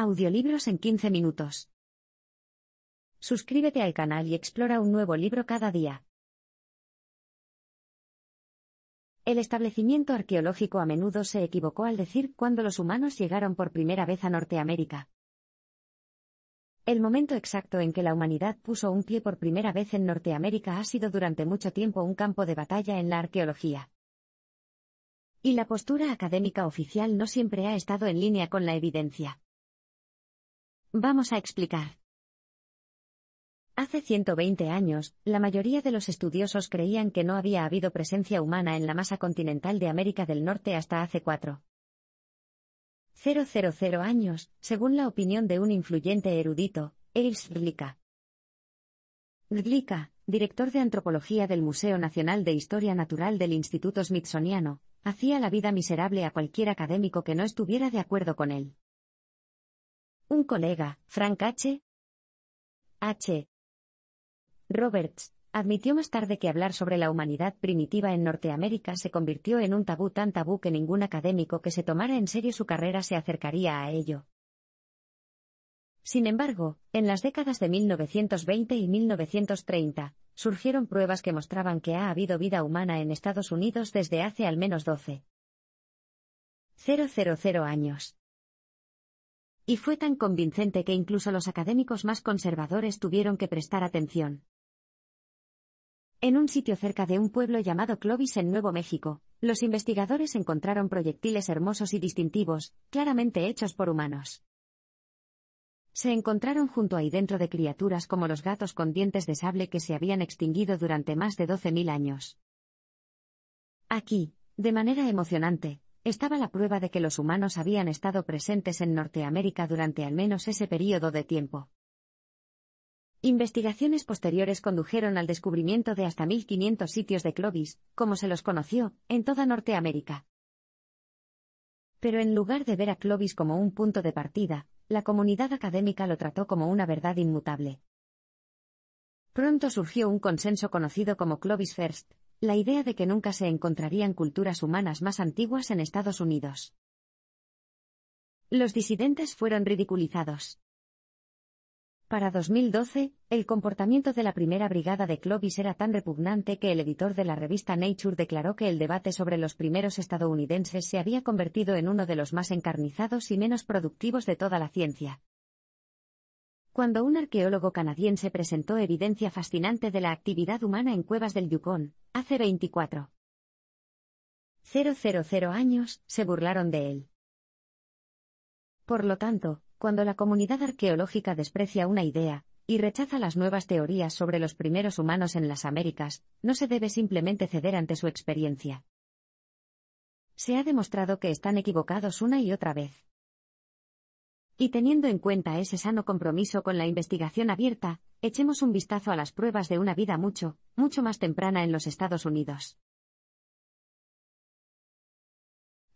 Audiolibros en 15 minutos. Suscríbete al canal y explora un nuevo libro cada día. El establecimiento arqueológico a menudo se equivocó al decir cuando los humanos llegaron por primera vez a Norteamérica. El momento exacto en que la humanidad puso un pie por primera vez en Norteamérica ha sido durante mucho tiempo un campo de batalla en la arqueología. Y la postura académica oficial no siempre ha estado en línea con la evidencia. Vamos a explicar. Hace 120 años, la mayoría de los estudiosos creían que no había habido presencia humana en la masa continental de América del Norte hasta hace 4. 000 años, según la opinión de un influyente erudito, Ernst Glika. Glika, director de antropología del Museo Nacional de Historia Natural del Instituto Smithsoniano, hacía la vida miserable a cualquier académico que no estuviera de acuerdo con él. Un colega, Frank H. H. Roberts, admitió más tarde que hablar sobre la humanidad primitiva en Norteamérica se convirtió en un tabú tan tabú que ningún académico que se tomara en serio su carrera se acercaría a ello. Sin embargo, en las décadas de 1920 y 1930, surgieron pruebas que mostraban que ha habido vida humana en Estados Unidos desde hace al menos 12.000 años y fue tan convincente que incluso los académicos más conservadores tuvieron que prestar atención. En un sitio cerca de un pueblo llamado Clovis en Nuevo México, los investigadores encontraron proyectiles hermosos y distintivos, claramente hechos por humanos. Se encontraron junto ahí dentro de criaturas como los gatos con dientes de sable que se habían extinguido durante más de 12.000 años. Aquí, de manera emocionante, estaba la prueba de que los humanos habían estado presentes en Norteamérica durante al menos ese período de tiempo. Investigaciones posteriores condujeron al descubrimiento de hasta 1500 sitios de Clovis, como se los conoció, en toda Norteamérica. Pero en lugar de ver a Clovis como un punto de partida, la comunidad académica lo trató como una verdad inmutable. Pronto surgió un consenso conocido como Clovis First, la idea de que nunca se encontrarían culturas humanas más antiguas en Estados Unidos. Los disidentes fueron ridiculizados. Para 2012, el comportamiento de la primera brigada de Clovis era tan repugnante que el editor de la revista Nature declaró que el debate sobre los primeros estadounidenses se había convertido en uno de los más encarnizados y menos productivos de toda la ciencia cuando un arqueólogo canadiense presentó evidencia fascinante de la actividad humana en cuevas del Yukon, hace 24.000 años, se burlaron de él. Por lo tanto, cuando la comunidad arqueológica desprecia una idea, y rechaza las nuevas teorías sobre los primeros humanos en las Américas, no se debe simplemente ceder ante su experiencia. Se ha demostrado que están equivocados una y otra vez. Y teniendo en cuenta ese sano compromiso con la investigación abierta, echemos un vistazo a las pruebas de una vida mucho, mucho más temprana en los Estados Unidos.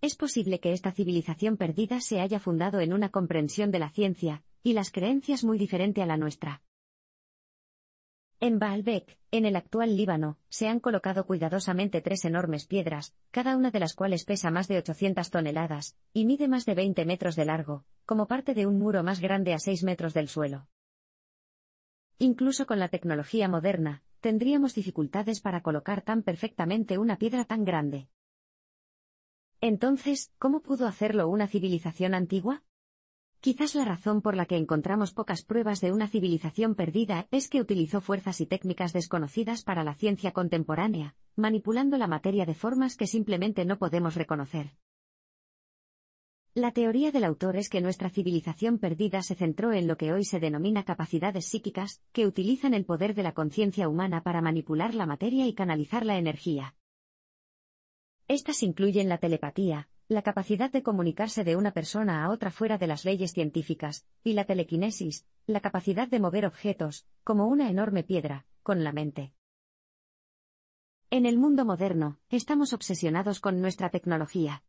Es posible que esta civilización perdida se haya fundado en una comprensión de la ciencia, y las creencias muy diferente a la nuestra. En Baalbek, en el actual Líbano, se han colocado cuidadosamente tres enormes piedras, cada una de las cuales pesa más de 800 toneladas, y mide más de 20 metros de largo, como parte de un muro más grande a 6 metros del suelo. Incluso con la tecnología moderna, tendríamos dificultades para colocar tan perfectamente una piedra tan grande. Entonces, ¿cómo pudo hacerlo una civilización antigua? Quizás la razón por la que encontramos pocas pruebas de una civilización perdida es que utilizó fuerzas y técnicas desconocidas para la ciencia contemporánea, manipulando la materia de formas que simplemente no podemos reconocer. La teoría del autor es que nuestra civilización perdida se centró en lo que hoy se denomina capacidades psíquicas, que utilizan el poder de la conciencia humana para manipular la materia y canalizar la energía. Estas incluyen la telepatía, la capacidad de comunicarse de una persona a otra fuera de las leyes científicas, y la telequinesis, la capacidad de mover objetos, como una enorme piedra, con la mente. En el mundo moderno, estamos obsesionados con nuestra tecnología.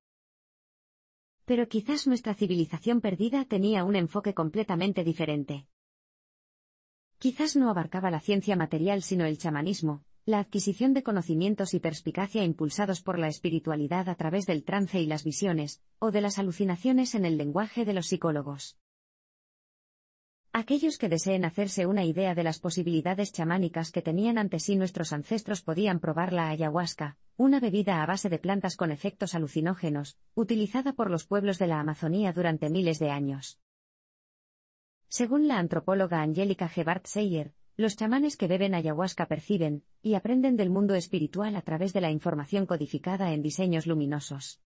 Pero quizás nuestra civilización perdida tenía un enfoque completamente diferente. Quizás no abarcaba la ciencia material sino el chamanismo, la adquisición de conocimientos y perspicacia impulsados por la espiritualidad a través del trance y las visiones, o de las alucinaciones en el lenguaje de los psicólogos. Aquellos que deseen hacerse una idea de las posibilidades chamánicas que tenían ante sí nuestros ancestros podían probar la ayahuasca, una bebida a base de plantas con efectos alucinógenos, utilizada por los pueblos de la Amazonía durante miles de años. Según la antropóloga Angélica Gebhardt Seyer, los chamanes que beben ayahuasca perciben y aprenden del mundo espiritual a través de la información codificada en diseños luminosos.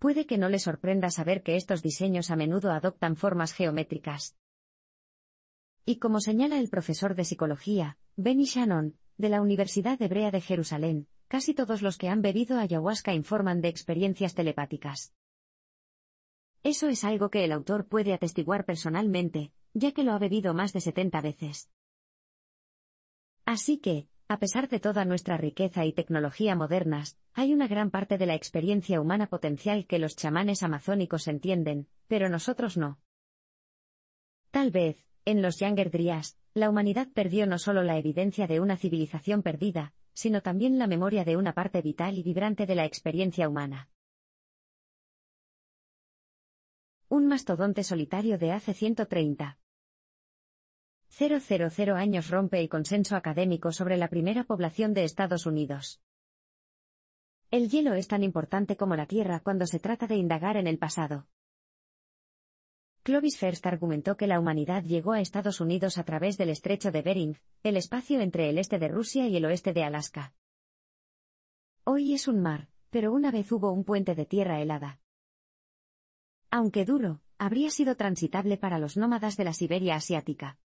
Puede que no le sorprenda saber que estos diseños a menudo adoptan formas geométricas. Y como señala el profesor de psicología, Benny Shannon, de la Universidad Hebrea de Jerusalén, casi todos los que han bebido ayahuasca informan de experiencias telepáticas. Eso es algo que el autor puede atestiguar personalmente, ya que lo ha bebido más de 70 veces. Así que, a pesar de toda nuestra riqueza y tecnología modernas, hay una gran parte de la experiencia humana potencial que los chamanes amazónicos entienden, pero nosotros no. Tal vez, en los Younger la humanidad perdió no solo la evidencia de una civilización perdida, sino también la memoria de una parte vital y vibrante de la experiencia humana. Un mastodonte solitario de hace 130. 000 años rompe el consenso académico sobre la primera población de Estados Unidos. El hielo es tan importante como la Tierra cuando se trata de indagar en el pasado. Clovis First argumentó que la humanidad llegó a Estados Unidos a través del estrecho de Bering, el espacio entre el este de Rusia y el oeste de Alaska. Hoy es un mar, pero una vez hubo un puente de tierra helada. Aunque duro, habría sido transitable para los nómadas de la Siberia asiática.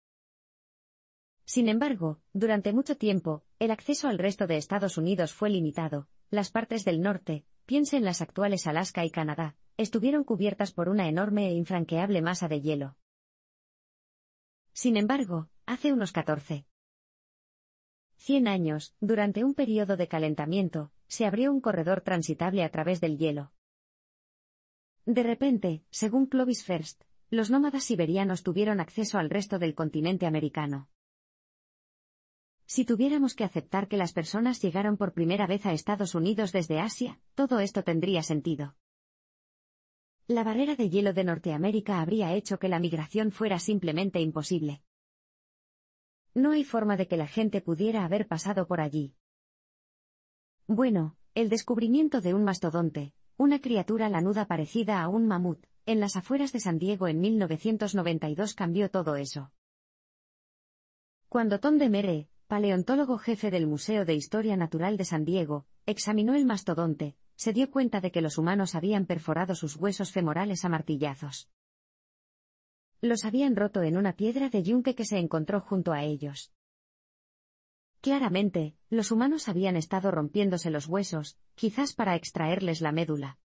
Sin embargo, durante mucho tiempo, el acceso al resto de Estados Unidos fue limitado. Las partes del norte, piense en las actuales Alaska y Canadá, estuvieron cubiertas por una enorme e infranqueable masa de hielo. Sin embargo, hace unos 14. 100 años, durante un periodo de calentamiento, se abrió un corredor transitable a través del hielo. De repente, según Clovis First, los nómadas siberianos tuvieron acceso al resto del continente americano. Si tuviéramos que aceptar que las personas llegaron por primera vez a Estados Unidos desde Asia, todo esto tendría sentido. La barrera de hielo de Norteamérica habría hecho que la migración fuera simplemente imposible. No hay forma de que la gente pudiera haber pasado por allí. Bueno, el descubrimiento de un mastodonte, una criatura lanuda parecida a un mamut, en las afueras de San Diego en 1992 cambió todo eso. Cuando Tom de paleontólogo jefe del Museo de Historia Natural de San Diego, examinó el mastodonte, se dio cuenta de que los humanos habían perforado sus huesos femorales a martillazos. Los habían roto en una piedra de yunque que se encontró junto a ellos. Claramente, los humanos habían estado rompiéndose los huesos, quizás para extraerles la médula.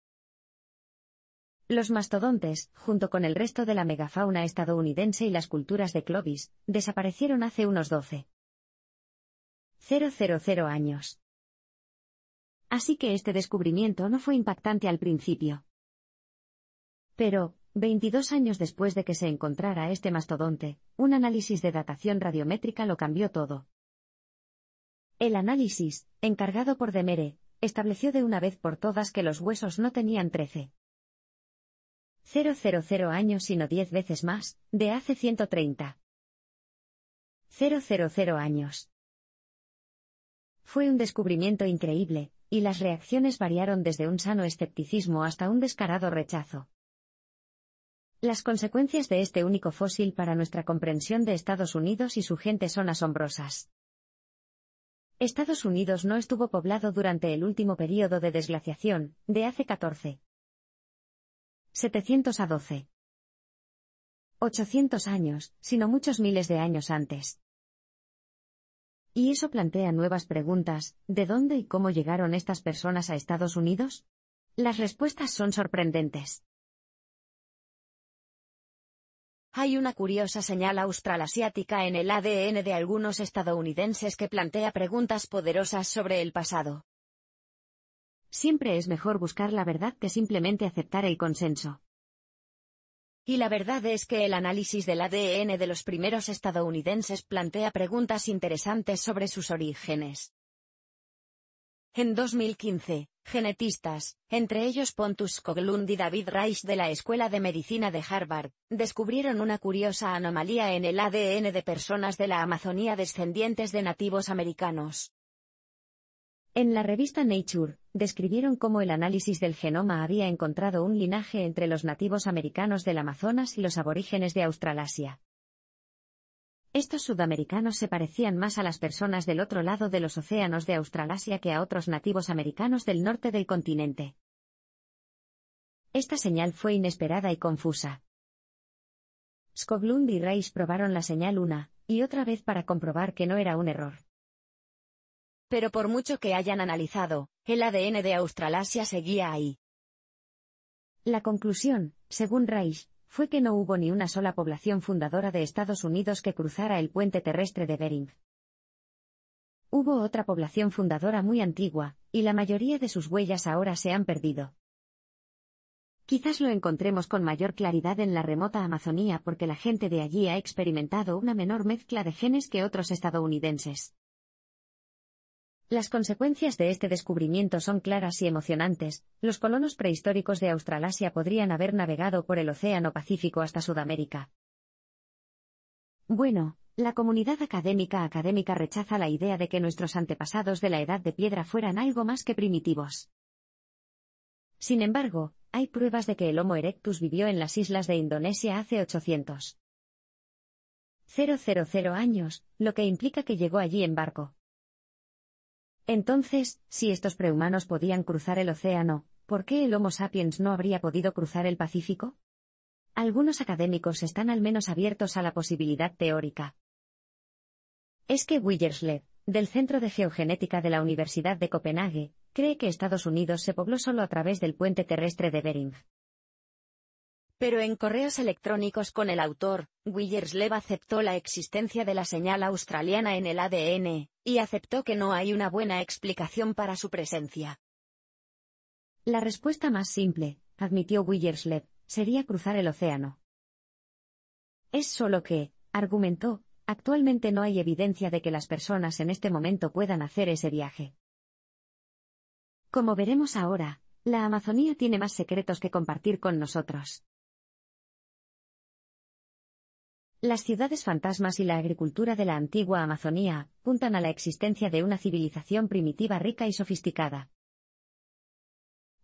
Los mastodontes, junto con el resto de la megafauna estadounidense y las culturas de Clovis, desaparecieron hace unos doce. 000 años. Así que este descubrimiento no fue impactante al principio. Pero, 22 años después de que se encontrara este mastodonte, un análisis de datación radiométrica lo cambió todo. El análisis, encargado por Demere, estableció de una vez por todas que los huesos no tenían 13. 000 años sino 10 veces más, de hace 130. 000 años. Fue un descubrimiento increíble, y las reacciones variaron desde un sano escepticismo hasta un descarado rechazo. Las consecuencias de este único fósil para nuestra comprensión de Estados Unidos y su gente son asombrosas. Estados Unidos no estuvo poblado durante el último período de desglaciación, de hace 14. 700 a 12. 800 años, sino muchos miles de años antes. Y eso plantea nuevas preguntas, ¿de dónde y cómo llegaron estas personas a Estados Unidos? Las respuestas son sorprendentes. Hay una curiosa señal australasiática en el ADN de algunos estadounidenses que plantea preguntas poderosas sobre el pasado. Siempre es mejor buscar la verdad que simplemente aceptar el consenso. Y la verdad es que el análisis del ADN de los primeros estadounidenses plantea preguntas interesantes sobre sus orígenes. En 2015, genetistas, entre ellos Pontus Coglund y David Reich de la Escuela de Medicina de Harvard, descubrieron una curiosa anomalía en el ADN de personas de la Amazonía descendientes de nativos americanos. En la revista Nature, describieron cómo el análisis del genoma había encontrado un linaje entre los nativos americanos del Amazonas y los aborígenes de Australasia. Estos sudamericanos se parecían más a las personas del otro lado de los océanos de Australasia que a otros nativos americanos del norte del continente. Esta señal fue inesperada y confusa. Skoglund y Reis probaron la señal una y otra vez para comprobar que no era un error. Pero por mucho que hayan analizado, el ADN de Australasia seguía ahí. La conclusión, según Reich, fue que no hubo ni una sola población fundadora de Estados Unidos que cruzara el puente terrestre de Bering. Hubo otra población fundadora muy antigua, y la mayoría de sus huellas ahora se han perdido. Quizás lo encontremos con mayor claridad en la remota Amazonía porque la gente de allí ha experimentado una menor mezcla de genes que otros estadounidenses. Las consecuencias de este descubrimiento son claras y emocionantes. Los colonos prehistóricos de Australasia podrían haber navegado por el Océano Pacífico hasta Sudamérica. Bueno, la comunidad académica académica rechaza la idea de que nuestros antepasados de la Edad de Piedra fueran algo más que primitivos. Sin embargo, hay pruebas de que el Homo erectus vivió en las islas de Indonesia hace 800. años, lo que implica que llegó allí en barco. Entonces, si estos prehumanos podían cruzar el océano, ¿por qué el Homo sapiens no habría podido cruzar el Pacífico? Algunos académicos están al menos abiertos a la posibilidad teórica. Es que Willerslev, del Centro de Geogenética de la Universidad de Copenhague, cree que Estados Unidos se pobló solo a través del puente terrestre de Bering. Pero en correos electrónicos con el autor, Willerslev aceptó la existencia de la señal australiana en el ADN, y aceptó que no hay una buena explicación para su presencia. La respuesta más simple, admitió Willerslev, sería cruzar el océano. Es solo que, argumentó, actualmente no hay evidencia de que las personas en este momento puedan hacer ese viaje. Como veremos ahora, la Amazonía tiene más secretos que compartir con nosotros. Las ciudades fantasmas y la agricultura de la antigua Amazonía apuntan a la existencia de una civilización primitiva rica y sofisticada.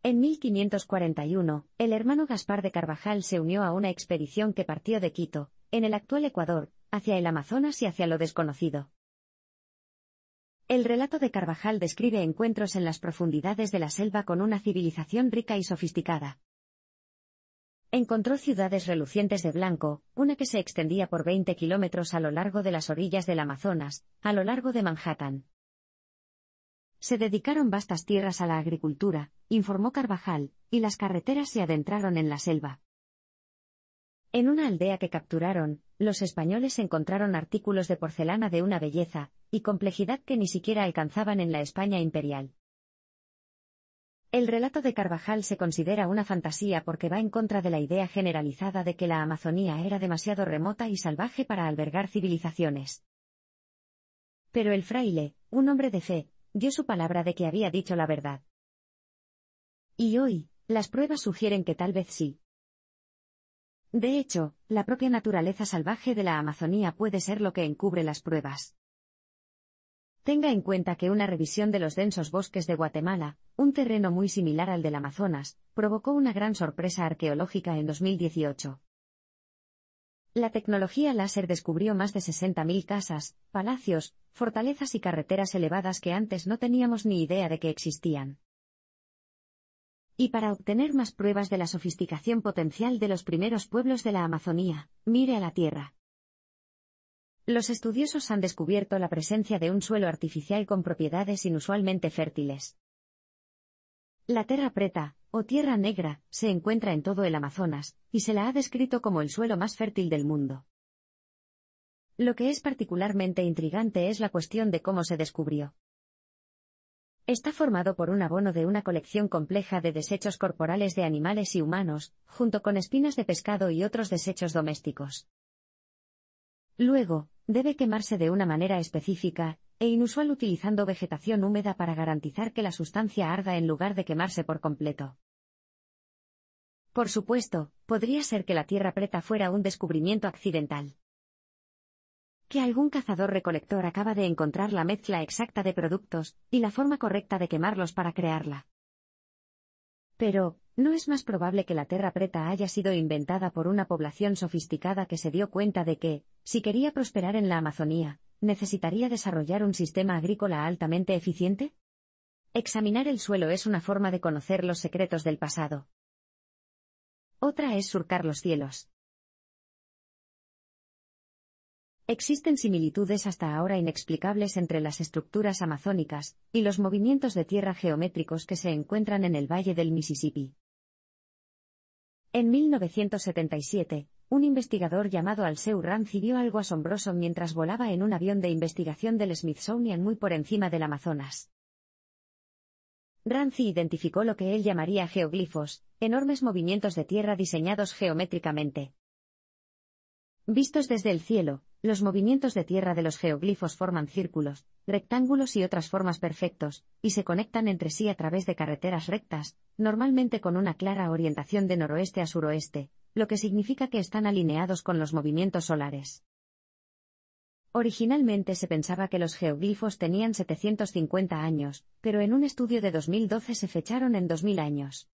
En 1541, el hermano Gaspar de Carvajal se unió a una expedición que partió de Quito, en el actual Ecuador, hacia el Amazonas y hacia lo desconocido. El relato de Carvajal describe encuentros en las profundidades de la selva con una civilización rica y sofisticada. Encontró ciudades relucientes de blanco, una que se extendía por 20 kilómetros a lo largo de las orillas del Amazonas, a lo largo de Manhattan. Se dedicaron vastas tierras a la agricultura, informó Carvajal, y las carreteras se adentraron en la selva. En una aldea que capturaron, los españoles encontraron artículos de porcelana de una belleza y complejidad que ni siquiera alcanzaban en la España imperial. El relato de Carvajal se considera una fantasía porque va en contra de la idea generalizada de que la Amazonía era demasiado remota y salvaje para albergar civilizaciones. Pero el fraile, un hombre de fe, dio su palabra de que había dicho la verdad. Y hoy, las pruebas sugieren que tal vez sí. De hecho, la propia naturaleza salvaje de la Amazonía puede ser lo que encubre las pruebas. Tenga en cuenta que una revisión de los densos bosques de Guatemala, un terreno muy similar al del Amazonas, provocó una gran sorpresa arqueológica en 2018. La tecnología láser descubrió más de 60.000 casas, palacios, fortalezas y carreteras elevadas que antes no teníamos ni idea de que existían. Y para obtener más pruebas de la sofisticación potencial de los primeros pueblos de la Amazonía, mire a la Tierra. Los estudiosos han descubierto la presencia de un suelo artificial con propiedades inusualmente fértiles. La tierra preta, o tierra negra, se encuentra en todo el Amazonas, y se la ha descrito como el suelo más fértil del mundo. Lo que es particularmente intrigante es la cuestión de cómo se descubrió. Está formado por un abono de una colección compleja de desechos corporales de animales y humanos, junto con espinas de pescado y otros desechos domésticos. Luego, debe quemarse de una manera específica e inusual utilizando vegetación húmeda para garantizar que la sustancia arda en lugar de quemarse por completo. Por supuesto, podría ser que la tierra preta fuera un descubrimiento accidental. Que algún cazador recolector acaba de encontrar la mezcla exacta de productos y la forma correcta de quemarlos para crearla. Pero, no es más probable que la Terra Preta haya sido inventada por una población sofisticada que se dio cuenta de que, si quería prosperar en la Amazonía, necesitaría desarrollar un sistema agrícola altamente eficiente? Examinar el suelo es una forma de conocer los secretos del pasado. Otra es surcar los cielos. Existen similitudes hasta ahora inexplicables entre las estructuras amazónicas y los movimientos de tierra geométricos que se encuentran en el valle del Mississippi. En 1977, un investigador llamado Alseu Ranci vio algo asombroso mientras volaba en un avión de investigación del Smithsonian muy por encima del Amazonas. Ramsey identificó lo que él llamaría geoglifos, enormes movimientos de tierra diseñados geométricamente. Vistos desde el cielo, los movimientos de tierra de los geoglifos forman círculos, rectángulos y otras formas perfectos, y se conectan entre sí a través de carreteras rectas, normalmente con una clara orientación de noroeste a suroeste, lo que significa que están alineados con los movimientos solares. Originalmente se pensaba que los geoglifos tenían 750 años, pero en un estudio de 2012 se fecharon en 2000 años.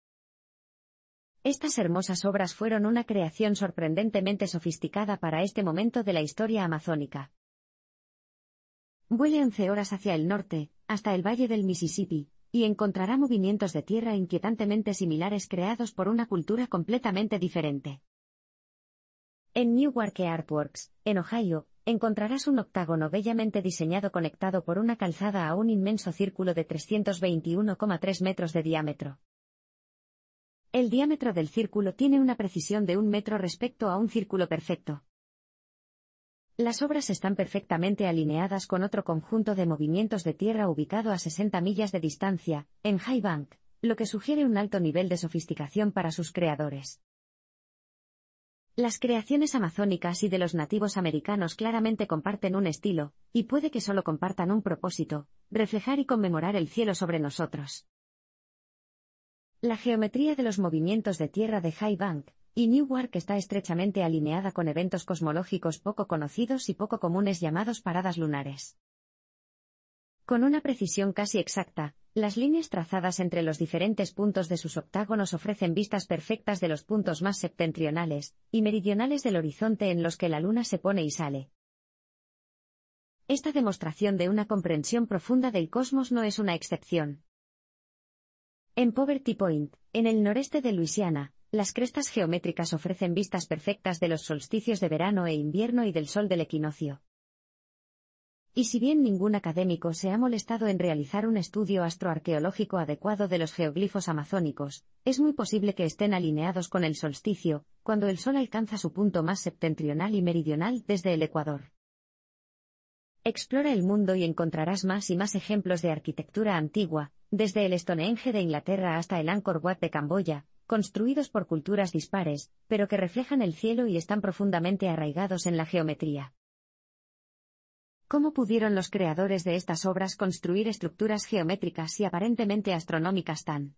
Estas hermosas obras fueron una creación sorprendentemente sofisticada para este momento de la historia amazónica. Vuele 11 horas hacia el norte, hasta el valle del Mississippi, y encontrará movimientos de tierra inquietantemente similares creados por una cultura completamente diferente. En Newark Artworks, en Ohio, encontrarás un octágono bellamente diseñado conectado por una calzada a un inmenso círculo de 321,3 metros de diámetro. El diámetro del círculo tiene una precisión de un metro respecto a un círculo perfecto. Las obras están perfectamente alineadas con otro conjunto de movimientos de tierra ubicado a 60 millas de distancia, en High Bank, lo que sugiere un alto nivel de sofisticación para sus creadores. Las creaciones amazónicas y de los nativos americanos claramente comparten un estilo, y puede que solo compartan un propósito, reflejar y conmemorar el cielo sobre nosotros. La geometría de los movimientos de tierra de High Bank y Newark está estrechamente alineada con eventos cosmológicos poco conocidos y poco comunes llamados paradas lunares. Con una precisión casi exacta, las líneas trazadas entre los diferentes puntos de sus octágonos ofrecen vistas perfectas de los puntos más septentrionales y meridionales del horizonte en los que la luna se pone y sale. Esta demostración de una comprensión profunda del cosmos no es una excepción. En Poverty Point, en el noreste de Luisiana, las crestas geométricas ofrecen vistas perfectas de los solsticios de verano e invierno y del sol del equinoccio. Y si bien ningún académico se ha molestado en realizar un estudio astroarqueológico adecuado de los geoglifos amazónicos, es muy posible que estén alineados con el solsticio, cuando el Sol alcanza su punto más septentrional y meridional desde el Ecuador. Explora el mundo y encontrarás más y más ejemplos de arquitectura antigua, desde el Stonehenge de Inglaterra hasta el Angkor Wat de Camboya, construidos por culturas dispares, pero que reflejan el cielo y están profundamente arraigados en la geometría. ¿Cómo pudieron los creadores de estas obras construir estructuras geométricas y aparentemente astronómicas tan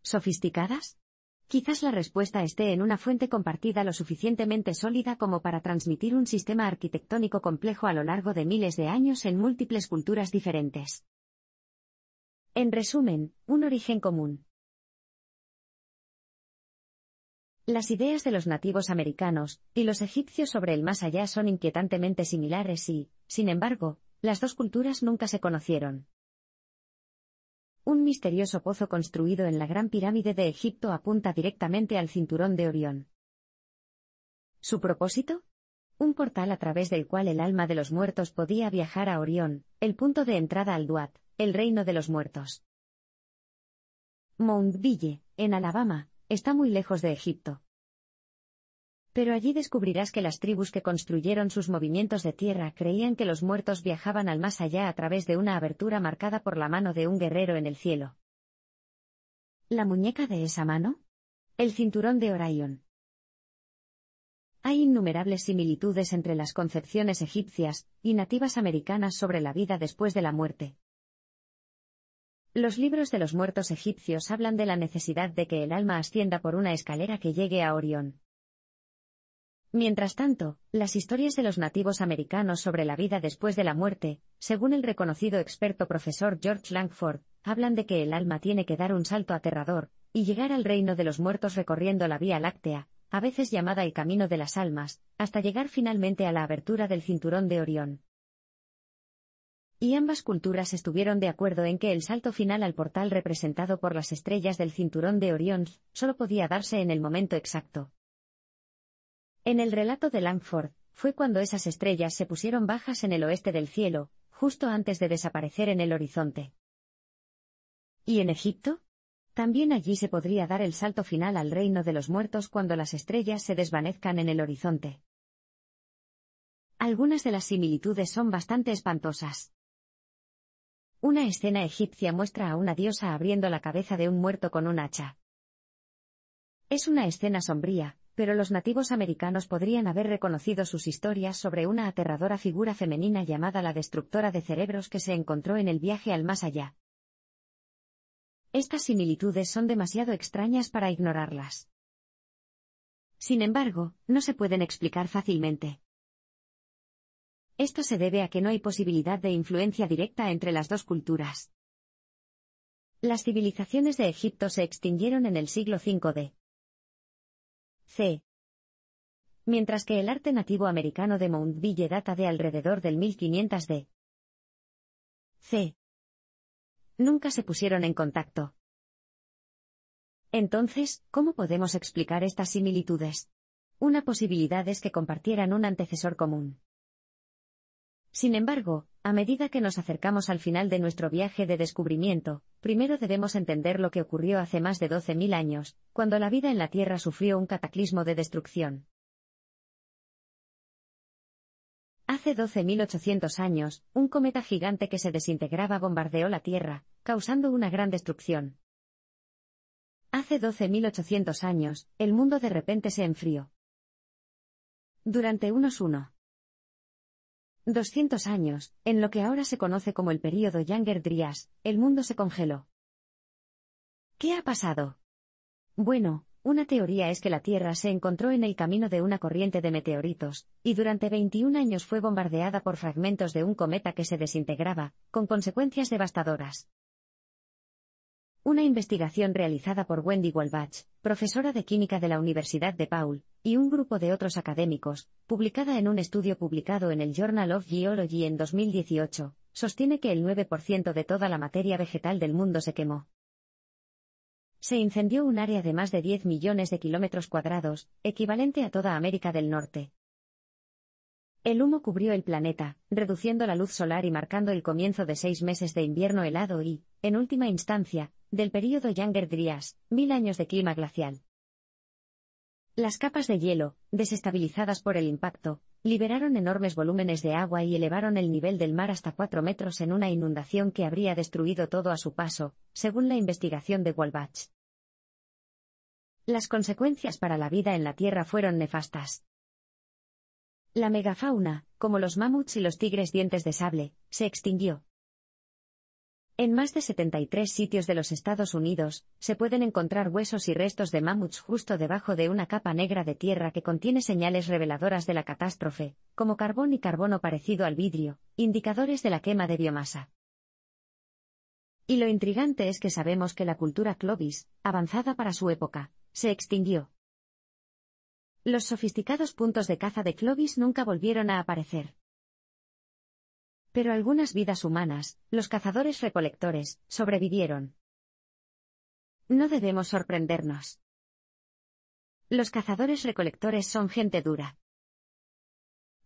sofisticadas? Quizás la respuesta esté en una fuente compartida lo suficientemente sólida como para transmitir un sistema arquitectónico complejo a lo largo de miles de años en múltiples culturas diferentes. En resumen, un origen común. Las ideas de los nativos americanos y los egipcios sobre el más allá son inquietantemente similares y, sin embargo, las dos culturas nunca se conocieron. Un misterioso pozo construido en la Gran Pirámide de Egipto apunta directamente al cinturón de Orión. ¿Su propósito? Un portal a través del cual el alma de los muertos podía viajar a Orión, el punto de entrada al Duat, el reino de los muertos. Mount en Alabama, está muy lejos de Egipto. Pero allí descubrirás que las tribus que construyeron sus movimientos de tierra creían que los muertos viajaban al más allá a través de una abertura marcada por la mano de un guerrero en el cielo. ¿La muñeca de esa mano? El cinturón de Orion. Hay innumerables similitudes entre las concepciones egipcias y nativas americanas sobre la vida después de la muerte. Los libros de los muertos egipcios hablan de la necesidad de que el alma ascienda por una escalera que llegue a Orión. Mientras tanto, las historias de los nativos americanos sobre la vida después de la muerte, según el reconocido experto profesor George Langford, hablan de que el alma tiene que dar un salto aterrador, y llegar al reino de los muertos recorriendo la Vía Láctea, a veces llamada el camino de las almas, hasta llegar finalmente a la abertura del cinturón de Orión y ambas culturas estuvieron de acuerdo en que el salto final al portal representado por las estrellas del cinturón de Orión solo podía darse en el momento exacto. En el relato de Langford, fue cuando esas estrellas se pusieron bajas en el oeste del cielo, justo antes de desaparecer en el horizonte. ¿Y en Egipto? También allí se podría dar el salto final al reino de los muertos cuando las estrellas se desvanezcan en el horizonte. Algunas de las similitudes son bastante espantosas. Una escena egipcia muestra a una diosa abriendo la cabeza de un muerto con un hacha. Es una escena sombría, pero los nativos americanos podrían haber reconocido sus historias sobre una aterradora figura femenina llamada la destructora de cerebros que se encontró en el viaje al más allá. Estas similitudes son demasiado extrañas para ignorarlas. Sin embargo, no se pueden explicar fácilmente. Esto se debe a que no hay posibilidad de influencia directa entre las dos culturas. Las civilizaciones de Egipto se extinguieron en el siglo V d. C. Mientras que el arte nativo americano de Ville data de alrededor del 1500 d. C. Nunca se pusieron en contacto. Entonces, ¿cómo podemos explicar estas similitudes? Una posibilidad es que compartieran un antecesor común. Sin embargo, a medida que nos acercamos al final de nuestro viaje de descubrimiento, primero debemos entender lo que ocurrió hace más de 12.000 años, cuando la vida en la Tierra sufrió un cataclismo de destrucción. Hace 12.800 años, un cometa gigante que se desintegraba bombardeó la Tierra, causando una gran destrucción. Hace 12.800 años, el mundo de repente se enfrió. Durante unos 1. 200 años, en lo que ahora se conoce como el período Younger Dryas, el mundo se congeló. ¿Qué ha pasado? Bueno, una teoría es que la Tierra se encontró en el camino de una corriente de meteoritos, y durante 21 años fue bombardeada por fragmentos de un cometa que se desintegraba, con consecuencias devastadoras. Una investigación realizada por Wendy Walbach, profesora de química de la Universidad de Paul, y un grupo de otros académicos, publicada en un estudio publicado en el Journal of Geology en 2018, sostiene que el 9% de toda la materia vegetal del mundo se quemó. Se incendió un área de más de 10 millones de kilómetros cuadrados, equivalente a toda América del Norte. El humo cubrió el planeta, reduciendo la luz solar y marcando el comienzo de seis meses de invierno helado y, en última instancia, del período Younger-Dryas, mil años de clima glacial. Las capas de hielo, desestabilizadas por el impacto, liberaron enormes volúmenes de agua y elevaron el nivel del mar hasta cuatro metros en una inundación que habría destruido todo a su paso, según la investigación de Walbach. Las consecuencias para la vida en la Tierra fueron nefastas. La megafauna, como los mamuts y los tigres dientes de sable, se extinguió. En más de 73 sitios de los Estados Unidos, se pueden encontrar huesos y restos de mamuts justo debajo de una capa negra de tierra que contiene señales reveladoras de la catástrofe, como carbón y carbono parecido al vidrio, indicadores de la quema de biomasa. Y lo intrigante es que sabemos que la cultura Clovis, avanzada para su época, se extinguió. Los sofisticados puntos de caza de Clovis nunca volvieron a aparecer. Pero algunas vidas humanas, los cazadores-recolectores, sobrevivieron. No debemos sorprendernos. Los cazadores-recolectores son gente dura.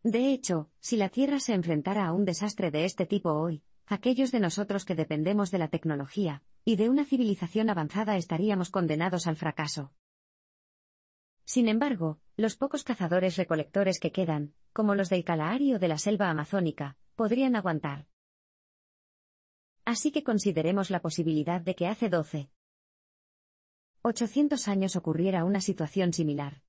De hecho, si la Tierra se enfrentara a un desastre de este tipo hoy, aquellos de nosotros que dependemos de la tecnología, y de una civilización avanzada estaríamos condenados al fracaso. Sin embargo, los pocos cazadores recolectores que quedan, como los del Calahari o de la selva amazónica, podrían aguantar. Así que consideremos la posibilidad de que hace 12. 800 años ocurriera una situación similar.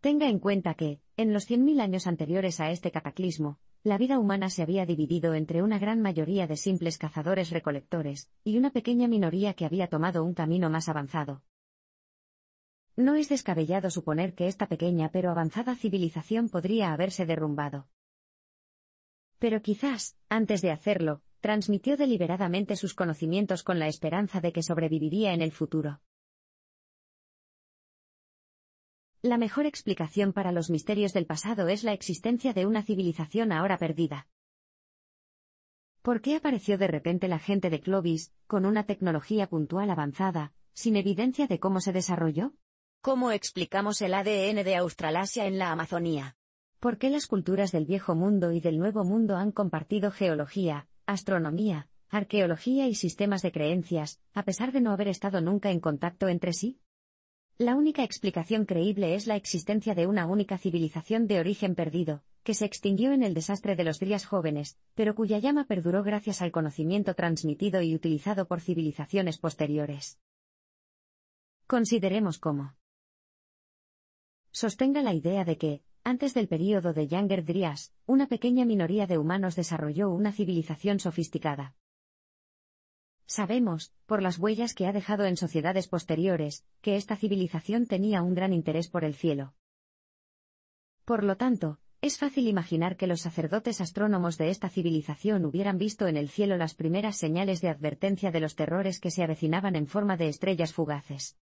Tenga en cuenta que, en los 100.000 años anteriores a este cataclismo, la vida humana se había dividido entre una gran mayoría de simples cazadores-recolectores, y una pequeña minoría que había tomado un camino más avanzado. No es descabellado suponer que esta pequeña pero avanzada civilización podría haberse derrumbado. Pero quizás, antes de hacerlo, transmitió deliberadamente sus conocimientos con la esperanza de que sobreviviría en el futuro. La mejor explicación para los misterios del pasado es la existencia de una civilización ahora perdida. ¿Por qué apareció de repente la gente de Clovis, con una tecnología puntual avanzada, sin evidencia de cómo se desarrolló? ¿Cómo explicamos el ADN de Australasia en la Amazonía? ¿Por qué las culturas del Viejo Mundo y del Nuevo Mundo han compartido geología, astronomía, arqueología y sistemas de creencias, a pesar de no haber estado nunca en contacto entre sí? La única explicación creíble es la existencia de una única civilización de origen perdido, que se extinguió en el desastre de los días jóvenes, pero cuya llama perduró gracias al conocimiento transmitido y utilizado por civilizaciones posteriores. Consideremos cómo sostenga la idea de que, antes del período de Younger Dryas, una pequeña minoría de humanos desarrolló una civilización sofisticada. Sabemos, por las huellas que ha dejado en sociedades posteriores, que esta civilización tenía un gran interés por el cielo. Por lo tanto, es fácil imaginar que los sacerdotes astrónomos de esta civilización hubieran visto en el cielo las primeras señales de advertencia de los terrores que se avecinaban en forma de estrellas fugaces.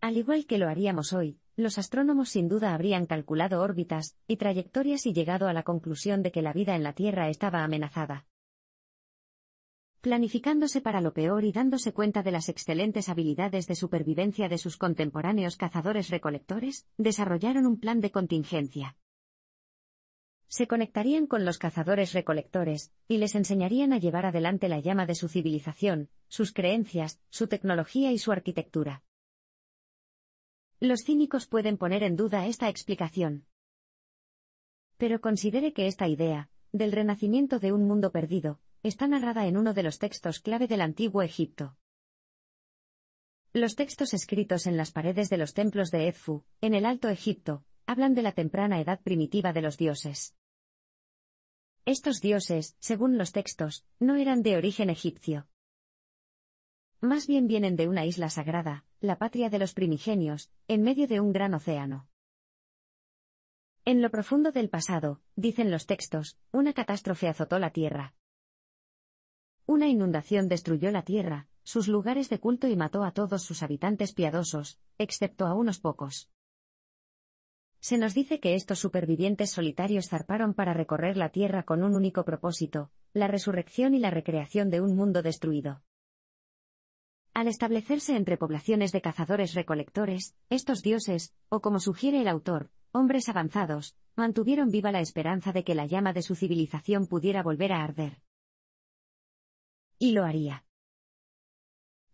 Al igual que lo haríamos hoy, los astrónomos sin duda habrían calculado órbitas y trayectorias y llegado a la conclusión de que la vida en la Tierra estaba amenazada. Planificándose para lo peor y dándose cuenta de las excelentes habilidades de supervivencia de sus contemporáneos cazadores-recolectores, desarrollaron un plan de contingencia. Se conectarían con los cazadores-recolectores, y les enseñarían a llevar adelante la llama de su civilización, sus creencias, su tecnología y su arquitectura. Los cínicos pueden poner en duda esta explicación. Pero considere que esta idea, del renacimiento de un mundo perdido, está narrada en uno de los textos clave del antiguo Egipto. Los textos escritos en las paredes de los templos de Edfu, en el Alto Egipto, hablan de la temprana edad primitiva de los dioses. Estos dioses, según los textos, no eran de origen egipcio. Más bien vienen de una isla sagrada, la patria de los primigenios, en medio de un gran océano. En lo profundo del pasado, dicen los textos, una catástrofe azotó la tierra. Una inundación destruyó la tierra, sus lugares de culto y mató a todos sus habitantes piadosos, excepto a unos pocos. Se nos dice que estos supervivientes solitarios zarparon para recorrer la tierra con un único propósito, la resurrección y la recreación de un mundo destruido. Al establecerse entre poblaciones de cazadores-recolectores, estos dioses, o como sugiere el autor, hombres avanzados, mantuvieron viva la esperanza de que la llama de su civilización pudiera volver a arder. Y lo haría.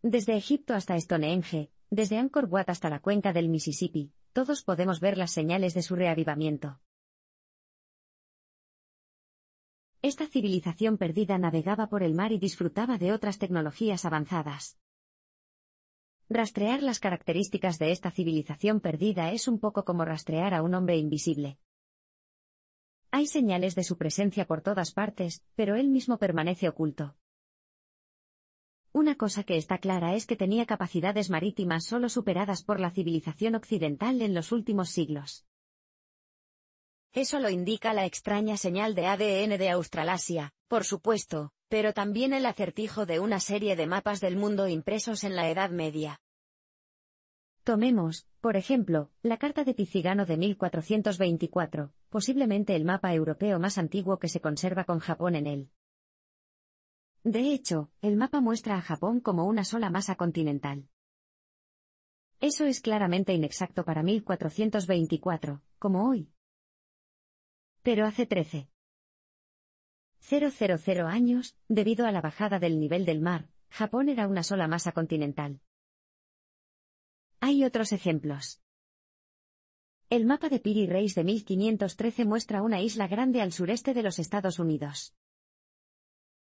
Desde Egipto hasta Stonehenge, desde Angkor Wat hasta la cuenca del Mississippi, todos podemos ver las señales de su reavivamiento. Esta civilización perdida navegaba por el mar y disfrutaba de otras tecnologías avanzadas. Rastrear las características de esta civilización perdida es un poco como rastrear a un hombre invisible. Hay señales de su presencia por todas partes, pero él mismo permanece oculto. Una cosa que está clara es que tenía capacidades marítimas solo superadas por la civilización occidental en los últimos siglos. Eso lo indica la extraña señal de ADN de Australasia, por supuesto, pero también el acertijo de una serie de mapas del mundo impresos en la Edad Media. Tomemos, por ejemplo, la carta de Picigano de 1424, posiblemente el mapa europeo más antiguo que se conserva con Japón en él. De hecho, el mapa muestra a Japón como una sola masa continental. Eso es claramente inexacto para 1424, como hoy. Pero hace 13. 000 años, debido a la bajada del nivel del mar, Japón era una sola masa continental. Hay otros ejemplos. El mapa de Piri Reis de 1513 muestra una isla grande al sureste de los Estados Unidos.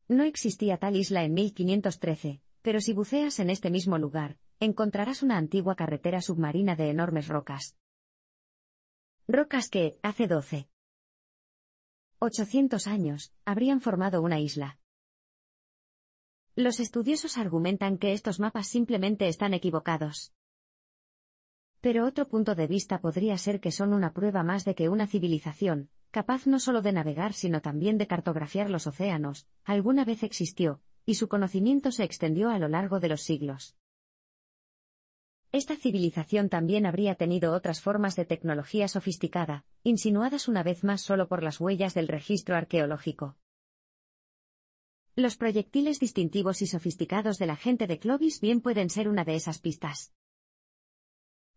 No existía tal isla en 1513, pero si buceas en este mismo lugar, encontrarás una antigua carretera submarina de enormes rocas. Rocas que, hace 12, 800 años, habrían formado una isla. Los estudiosos argumentan que estos mapas simplemente están equivocados. Pero otro punto de vista podría ser que son una prueba más de que una civilización, capaz no solo de navegar sino también de cartografiar los océanos, alguna vez existió, y su conocimiento se extendió a lo largo de los siglos. Esta civilización también habría tenido otras formas de tecnología sofisticada, insinuadas una vez más solo por las huellas del registro arqueológico. Los proyectiles distintivos y sofisticados de la gente de Clovis bien pueden ser una de esas pistas.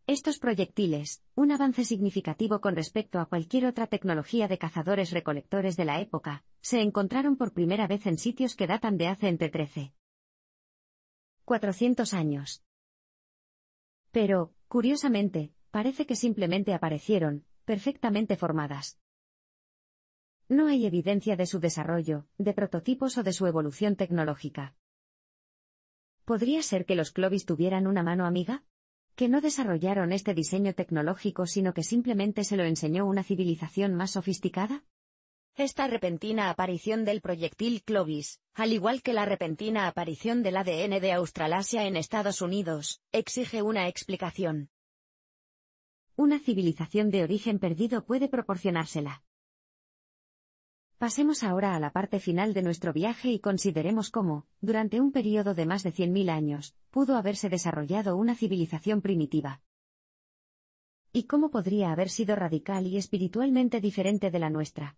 Estos proyectiles, un avance significativo con respecto a cualquier otra tecnología de cazadores recolectores de la época, se encontraron por primera vez en sitios que datan de hace entre 13. 400 años. Pero, curiosamente, parece que simplemente aparecieron, perfectamente formadas. No hay evidencia de su desarrollo, de prototipos o de su evolución tecnológica. ¿Podría ser que los Clovis tuvieran una mano amiga? ¿Que no desarrollaron este diseño tecnológico sino que simplemente se lo enseñó una civilización más sofisticada? Esta repentina aparición del proyectil Clovis, al igual que la repentina aparición del ADN de Australasia en Estados Unidos, exige una explicación. Una civilización de origen perdido puede proporcionársela. Pasemos ahora a la parte final de nuestro viaje y consideremos cómo, durante un periodo de más de 100.000 años, pudo haberse desarrollado una civilización primitiva. Y cómo podría haber sido radical y espiritualmente diferente de la nuestra.